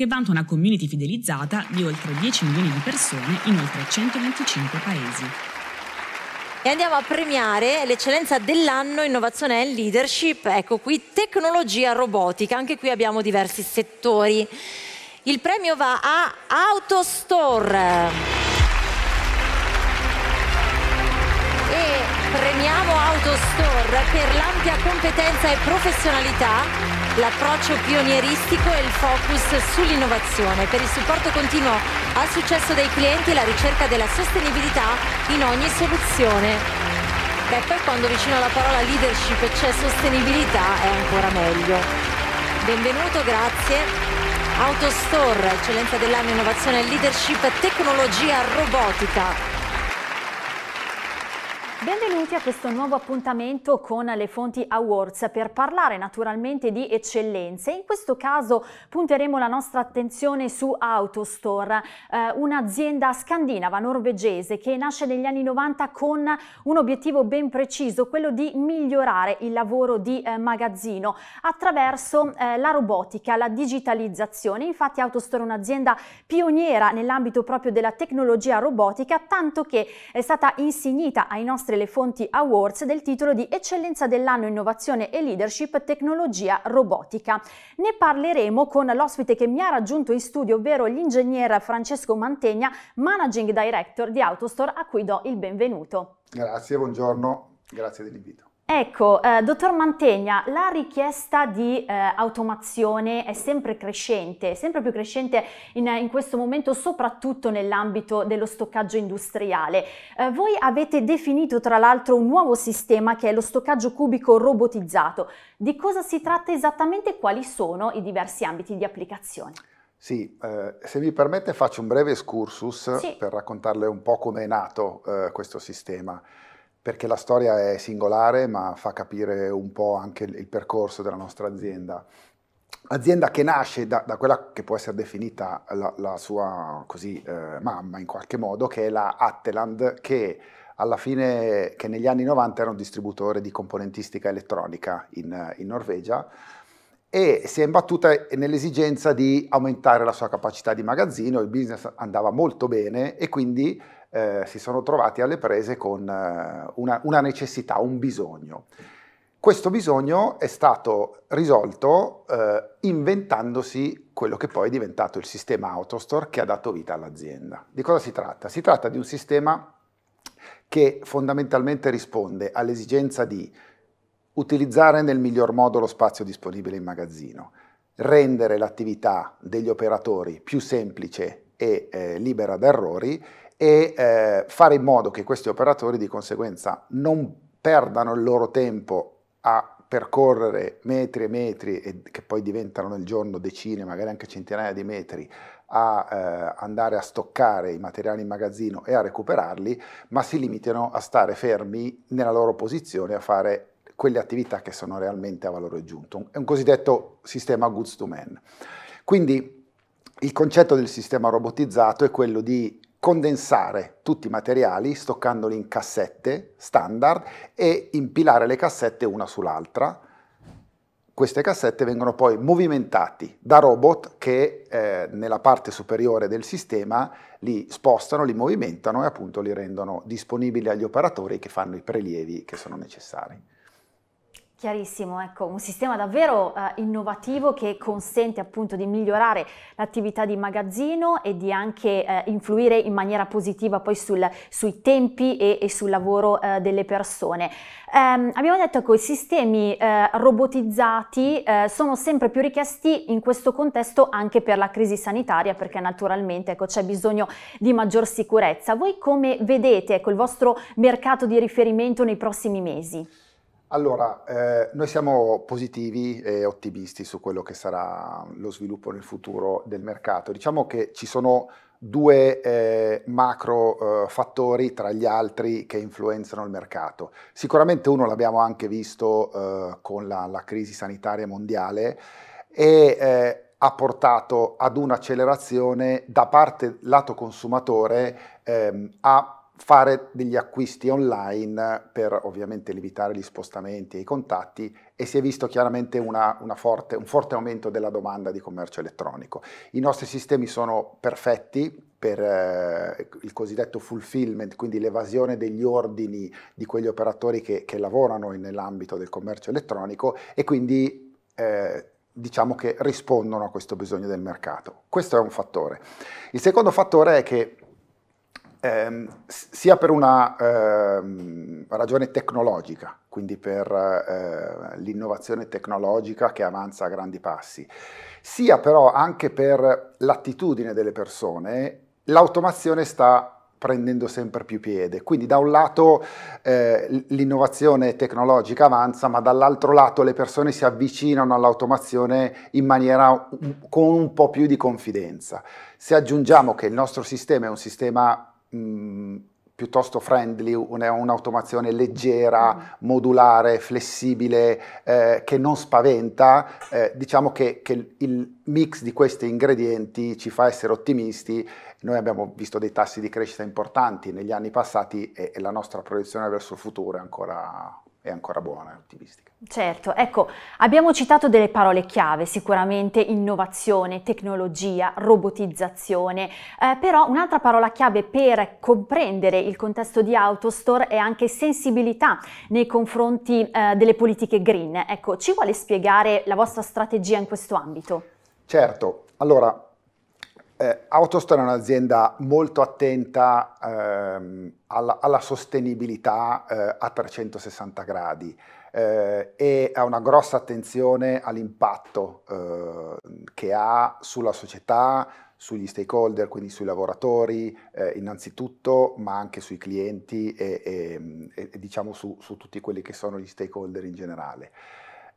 che vanta una community fidelizzata di oltre 10 milioni di persone in oltre 125 paesi. E andiamo a premiare l'eccellenza dell'anno innovazione e leadership, ecco qui tecnologia robotica, anche qui abbiamo diversi settori. Il premio va a Autostore. Autostore per l'ampia competenza e professionalità, l'approccio pionieristico e il focus sull'innovazione, per il supporto continuo al successo dei clienti e la ricerca della sostenibilità in ogni soluzione. Beh, poi quando vicino alla parola leadership c'è sostenibilità è ancora meglio. Benvenuto, grazie. Autostore, eccellenza dell'anno innovazione leadership tecnologia robotica. Benvenuti a questo nuovo appuntamento con le Fonti Awards per parlare naturalmente di eccellenze. In questo caso punteremo la nostra attenzione su Autostore, eh, un'azienda scandinava norvegese che nasce negli anni 90 con un obiettivo ben preciso, quello di migliorare il lavoro di eh, magazzino attraverso eh, la robotica, la digitalizzazione. Infatti Autostore è un'azienda pioniera nell'ambito proprio della tecnologia robotica, tanto che è stata insignita ai nostri nostre le fonti Awards del titolo di Eccellenza dell'anno Innovazione e Leadership Tecnologia Robotica. Ne parleremo con l'ospite che mi ha raggiunto in studio, ovvero l'ingegner Francesco Mantegna, Managing Director di Autostore, a cui do il benvenuto. Grazie, buongiorno, grazie dell'invito. Ecco, eh, dottor Mantegna, la richiesta di eh, automazione è sempre crescente, sempre più crescente in, in questo momento, soprattutto nell'ambito dello stoccaggio industriale. Eh, voi avete definito tra l'altro un nuovo sistema che è lo stoccaggio cubico robotizzato. Di cosa si tratta esattamente e quali sono i diversi ambiti di applicazione? Sì, eh, se mi permette faccio un breve excursus sì. per raccontarle un po' come è nato eh, questo sistema perché la storia è singolare ma fa capire un po' anche il percorso della nostra azienda. Azienda che nasce da, da quella che può essere definita la, la sua così, eh, mamma in qualche modo, che è la Atteland, che alla fine, che negli anni 90 era un distributore di componentistica elettronica in, in Norvegia, e si è imbattuta nell'esigenza di aumentare la sua capacità di magazzino, il business andava molto bene e quindi eh, si sono trovati alle prese con eh, una, una necessità, un bisogno. Questo bisogno è stato risolto eh, inventandosi quello che poi è diventato il sistema Autostore che ha dato vita all'azienda. Di cosa si tratta? Si tratta di un sistema che fondamentalmente risponde all'esigenza di utilizzare nel miglior modo lo spazio disponibile in magazzino, rendere l'attività degli operatori più semplice e eh, libera da errori e eh, fare in modo che questi operatori di conseguenza non perdano il loro tempo a percorrere metri e metri e che poi diventano nel giorno decine, magari anche centinaia di metri, a eh, andare a stoccare i materiali in magazzino e a recuperarli, ma si limitino a stare fermi nella loro posizione a fare quelle attività che sono realmente a valore aggiunto. È un cosiddetto sistema goods to man. Quindi il concetto del sistema robotizzato è quello di condensare tutti i materiali stoccandoli in cassette standard e impilare le cassette una sull'altra. Queste cassette vengono poi movimentate da robot che eh, nella parte superiore del sistema li spostano, li movimentano e appunto li rendono disponibili agli operatori che fanno i prelievi che sono necessari. Chiarissimo, ecco, un sistema davvero eh, innovativo che consente appunto di migliorare l'attività di magazzino e di anche eh, influire in maniera positiva poi sul, sui tempi e, e sul lavoro eh, delle persone. Ehm, abbiamo detto che i sistemi eh, robotizzati eh, sono sempre più richiesti in questo contesto anche per la crisi sanitaria perché naturalmente ecco, c'è bisogno di maggior sicurezza. Voi come vedete ecco, il vostro mercato di riferimento nei prossimi mesi? Allora, eh, noi siamo positivi e ottimisti su quello che sarà lo sviluppo nel futuro del mercato. Diciamo che ci sono due eh, macro eh, fattori tra gli altri che influenzano il mercato. Sicuramente uno l'abbiamo anche visto eh, con la, la, crisi sanitaria mondiale e eh, ha portato ad un'accelerazione da parte lato consumatore ehm, a fare degli acquisti online per ovviamente limitare gli spostamenti e i contatti e si è visto chiaramente una, una forte, un forte aumento della domanda di commercio elettronico. I nostri sistemi sono perfetti per eh, il cosiddetto fulfillment, quindi l'evasione degli ordini di quegli operatori che, che lavorano nell'ambito del commercio elettronico e quindi eh, diciamo che rispondono a questo bisogno del mercato. Questo è un fattore. Il secondo fattore è che ehm, sia per una ehm, ragione tecnologica, quindi per eh, l'innovazione tecnologica che avanza a grandi passi, sia però anche per l'attitudine delle persone, l'automazione sta prendendo sempre più piede. Quindi da un lato eh, l'innovazione tecnologica avanza, ma dall'altro lato le persone si avvicinano all'automazione in maniera con un po' più di confidenza. Se aggiungiamo che il nostro sistema è un sistema Mm, piuttosto friendly, un'automazione leggera, modulare, flessibile, eh, che non spaventa, eh, diciamo che, che, il mix di questi ingredienti ci fa essere ottimisti. Noi abbiamo visto dei tassi di crescita importanti negli anni passati e, e la nostra proiezione verso il futuro è ancora è ancora buona, ottimistica. Certo, ecco, abbiamo citato delle parole chiave, sicuramente innovazione, tecnologia, robotizzazione, eh, però un'altra parola chiave per comprendere il contesto di Autostore è anche sensibilità nei confronti eh, delle politiche green. Ecco, ci vuole spiegare la vostra strategia in questo ambito? Certo, allora eh, Autostone è un'azienda molto attenta ehm, alla, alla, sostenibilità eh, a 360 gradi eh, e ha una grossa attenzione all'impatto eh, che ha sulla società, sugli stakeholder, quindi sui lavoratori eh, innanzitutto, ma anche sui clienti e, e, e diciamo su, su, tutti quelli che sono gli stakeholder in generale.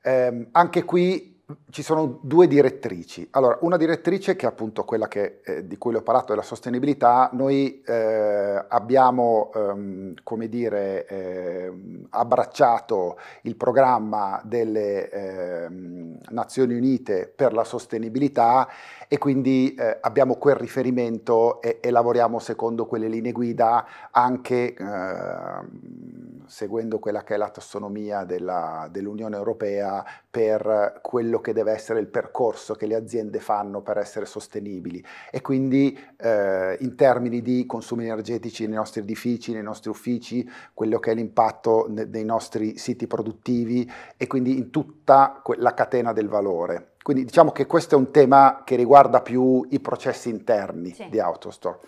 Ehm, anche qui ci sono due direttrici. Allora, una direttrice che è appunto quella che, eh, di cui le ho parlato, della sostenibilità, noi eh, abbiamo, ehm, come dire, ehm, abbracciato il programma delle ehm, Nazioni Unite per la sostenibilità e quindi eh, abbiamo quel riferimento e, e, lavoriamo secondo quelle linee guida anche ehm, seguendo quella che è la tassonomia dell'Unione Europea per quello quello che deve essere il percorso che le aziende fanno per essere sostenibili e quindi eh, in termini di consumi energetici nei nostri edifici, nei nostri uffici, quello che è l'impatto dei nostri siti produttivi e quindi in tutta la catena del valore. Quindi diciamo che questo è un tema che riguarda più i processi interni sì. di Autostore.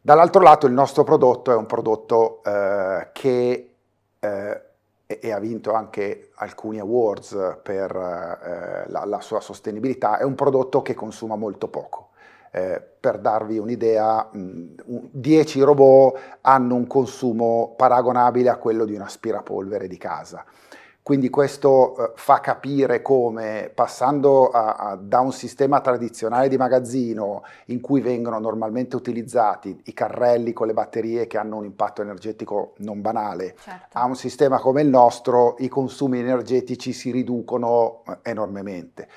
Dall'altro lato il nostro prodotto è un prodotto eh, che eh, e, e, ha vinto anche alcuni awards per eh, la, la, sua sostenibilità, è un prodotto che consuma molto poco. Eh, per darvi un'idea, 10 mm, robot hanno un consumo paragonabile a quello di un aspirapolvere di casa. Quindi questo eh, fa capire come passando a, a, da un sistema tradizionale di magazzino in cui vengono normalmente utilizzati i carrelli con le batterie che hanno un impatto energetico non banale, certo. a un sistema come il nostro i consumi energetici si riducono eh, enormemente.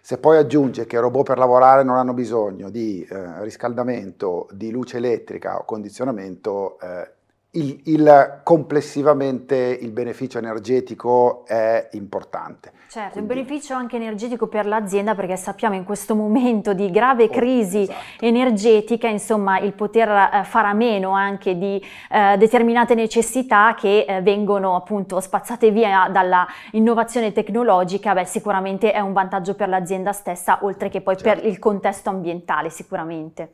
Se poi aggiunge che i robot per lavorare non hanno bisogno di eh, riscaldamento, di luce elettrica o condizionamento, eh, il, il, complessivamente il beneficio energetico è importante. Certo, Quindi, il beneficio anche energetico per l'azienda perché sappiamo in questo momento di grave oh, crisi esatto. energetica, insomma, il poter eh, fare a meno anche di eh, determinate necessità che eh, vengono appunto spazzate via dalla innovazione tecnologica, beh, sicuramente è un vantaggio per l'azienda stessa, oltre che poi certo. per il contesto ambientale, sicuramente.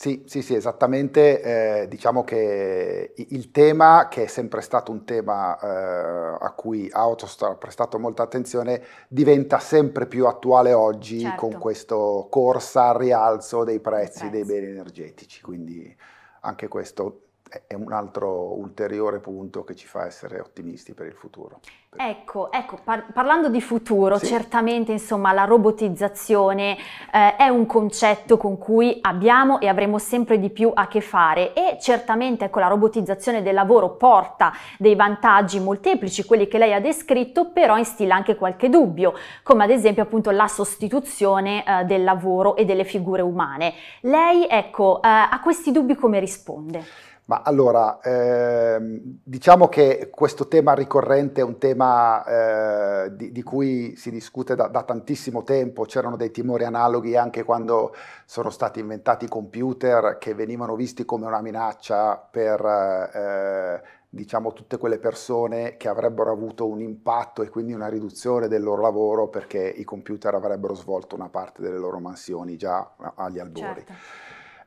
Sì, sì, sì, esattamente. Eh, diciamo che il tema, che è sempre stato un tema eh, a cui Autostar ha prestato molta attenzione, diventa sempre più attuale oggi certo. con questa corsa al rialzo dei prezzi, prezzi dei beni energetici. Quindi anche questo è un altro ulteriore punto che ci fa essere ottimisti per il futuro. Ecco, ecco par- parlando di futuro, sì. certamente insomma, la robotizzazione eh, è un concetto con cui abbiamo e avremo sempre di più a che fare e certamente ecco, la robotizzazione del lavoro porta dei vantaggi molteplici, quelli che lei ha descritto, però instilla anche qualche dubbio, come ad esempio appunto la sostituzione eh, del lavoro e delle figure umane. Lei ecco, eh, a questi dubbi come risponde? Ma allora, ehm, diciamo che questo tema ricorrente è un tema eh, di, di, cui si discute da, da, tantissimo tempo, c'erano dei timori analoghi anche quando sono stati inventati i computer che venivano visti come una minaccia per eh, diciamo, tutte quelle persone che avrebbero avuto un impatto e quindi una riduzione del loro lavoro perché i computer avrebbero svolto una parte delle loro mansioni già agli albori. Certo.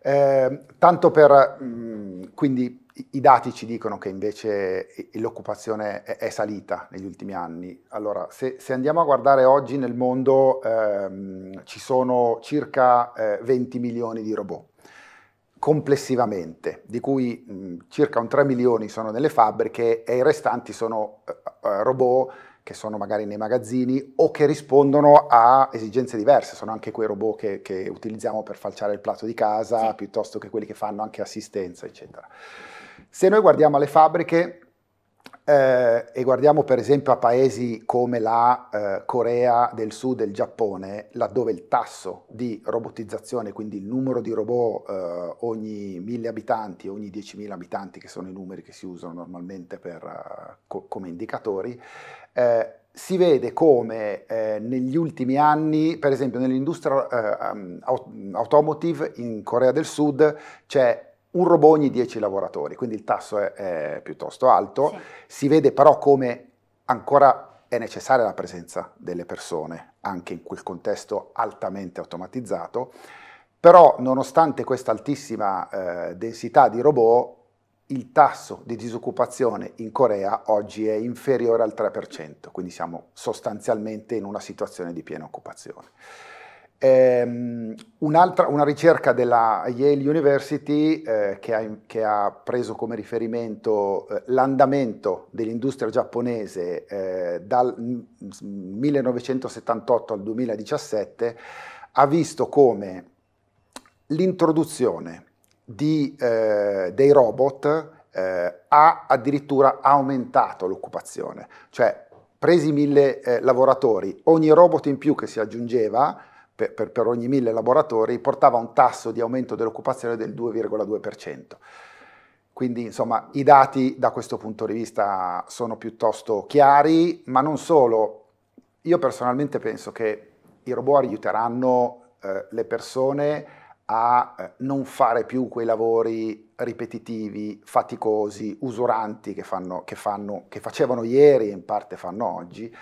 Ehm, tanto per, mh, mm, quindi i dati ci dicono che invece eh, l'occupazione è, è salita negli ultimi anni. Allora, se, se, andiamo a guardare oggi nel mondo ehm, ci sono circa eh, 20 milioni di robot complessivamente, di cui mh, mm, circa un 3 milioni sono nelle fabbriche e i restanti sono eh, eh robot che sono magari nei magazzini o che rispondono a esigenze diverse, sono anche quei robot che, che utilizziamo per falciare il plato di casa, sì. piuttosto che quelli che fanno anche assistenza, eccetera. Se noi guardiamo alle fabbriche, eh, e guardiamo per esempio a paesi come la eh, Corea del Sud e il Giappone, laddove il tasso di robotizzazione, quindi il numero di robot eh, ogni 1000 abitanti, ogni 10.000 abitanti, che sono i numeri che si usano normalmente per, eh, co- come indicatori, eh, si vede come eh, negli ultimi anni, per esempio nell'industria eh, automotive in Corea del Sud, c'è un robot ogni 10 lavoratori, quindi il tasso è, è piuttosto alto, sì. si vede però come ancora è necessaria la presenza delle persone, anche in quel contesto altamente automatizzato, però nonostante questa altissima eh, densità di robot, il tasso di disoccupazione in Corea oggi è inferiore al 3%, quindi siamo sostanzialmente in una situazione di piena occupazione. Um, un'altra, una ricerca della Yale University eh, che, ha, che, ha, preso come riferimento eh, l'andamento dell'industria giapponese eh, dal 1978 al 2017 ha visto come l'introduzione di, eh, dei robot eh, ha addirittura aumentato l'occupazione, cioè presi mille eh, lavoratori, ogni robot in più che si aggiungeva per, per, per ogni mille lavoratori portava un tasso di aumento dell'occupazione del 2,2%. Quindi insomma i dati da questo punto di vista sono piuttosto chiari, ma non solo. Io personalmente penso che i robot aiuteranno eh, le persone a eh, non fare più quei lavori ripetitivi, faticosi, usuranti che, fanno, che, fanno, che facevano ieri e in parte fanno oggi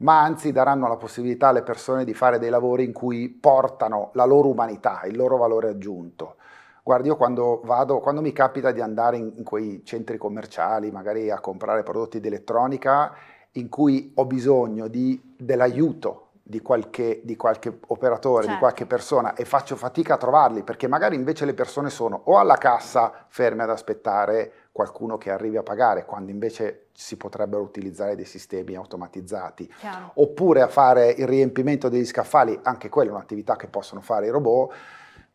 ma anzi daranno la possibilità alle persone di fare dei lavori in cui portano la loro umanità, il loro valore aggiunto. Guardi, io quando vado, quando mi capita di andare in, in quei centri commerciali, magari a comprare prodotti di elettronica, in cui ho bisogno di, dell'aiuto di qualche, di qualche operatore, certo. di qualche persona e faccio fatica a trovarli perché magari invece le persone sono o alla cassa ferme ad aspettare qualcuno che arrivi a pagare, quando invece si potrebbero utilizzare dei sistemi automatizzati, Chiaro. oppure a fare il riempimento degli scaffali, anche quella è un'attività che possono fare i robot,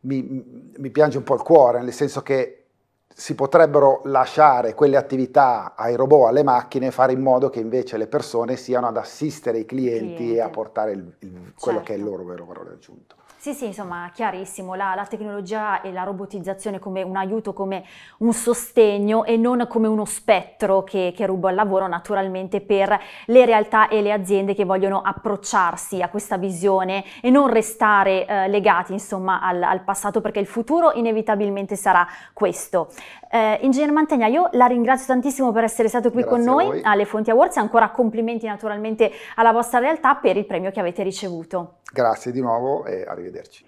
mi, mi piange un po' il cuore, nel senso che si potrebbero lasciare quelle attività ai robot, alle macchine, fare in modo che invece le persone siano ad assistere i clienti, clienti. e a portare il, il, quello certo. che è il certo. loro vero valore aggiunto. Sì, sì, insomma, chiarissimo, la, la tecnologia e la robotizzazione come un aiuto, come un sostegno e non come uno spettro che, che ruba il lavoro naturalmente per le realtà e le aziende che vogliono approcciarsi a questa visione e non restare eh, legati insomma al, al, passato perché il futuro inevitabilmente sarà questo. Eh, Ingegner Mantegna, io la ringrazio tantissimo per essere stato qui Grazie con noi alle Fonti Awards e ancora complimenti naturalmente alla vostra realtà per il premio che avete ricevuto. Grazie di nuovo e arrivederci. Arrivederci.